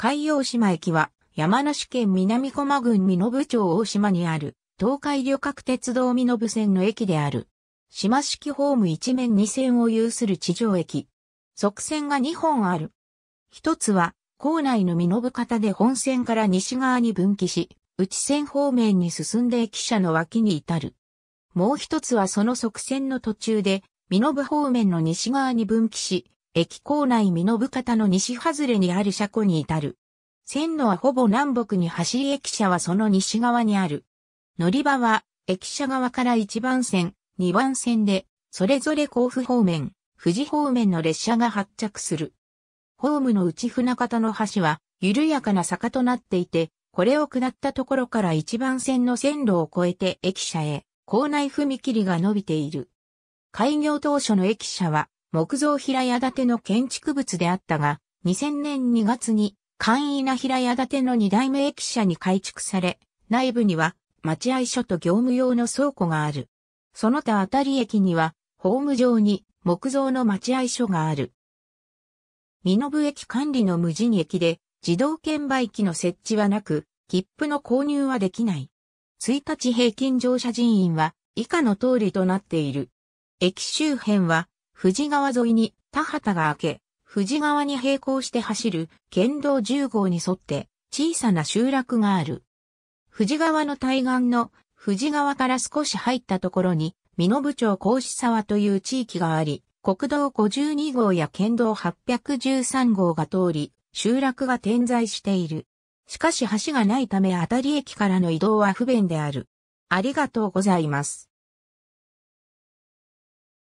海洋島駅は山梨県南駒郡身延町大島にある東海旅客鉄道身延線の駅である。島式ホーム一面二線を有する地上駅。側線が二本ある。一つは構内の身延方で本線から西側に分岐し、内線方面に進んで駅舎の脇に至る。もう一つはその側線の途中で、身延方面の西側に分岐し、駅構内の部方の西外れにある車庫に至る。線路はほぼ南北に走り駅舎はその西側にある。乗り場は、駅舎側から1番線、2番線で、それぞれ甲府方面、富士方面の列車が発着する。ホームの内船方の橋は、緩やかな坂となっていて、これを下ったところから1番線の線路を越えて駅舎へ、校内踏切が伸びている。開業当初の駅舎は、木造平屋建ての建築物であったが、2000年2月に簡易な平屋建ての2代目駅舎に改築され、内部には待合所と業務用の倉庫がある。その他あたり駅には、ホーム上に木造の待合所がある。身延駅管理の無人駅で、自動券売機の設置はなく、切符の購入はできない。1日平均乗車人員は以下の通りとなっている。駅周辺は富士川沿いに田畑が明け、富士川に並行して走る県道10号に沿って小さな集落がある。富士川の対岸の富士川から少し入ったところに、美濃部町甲子沢という地域があり、国道52号や県道813号が通り、集落が点在している。しかし橋がないためあたり駅からの移動は不便である。ありがとうございます。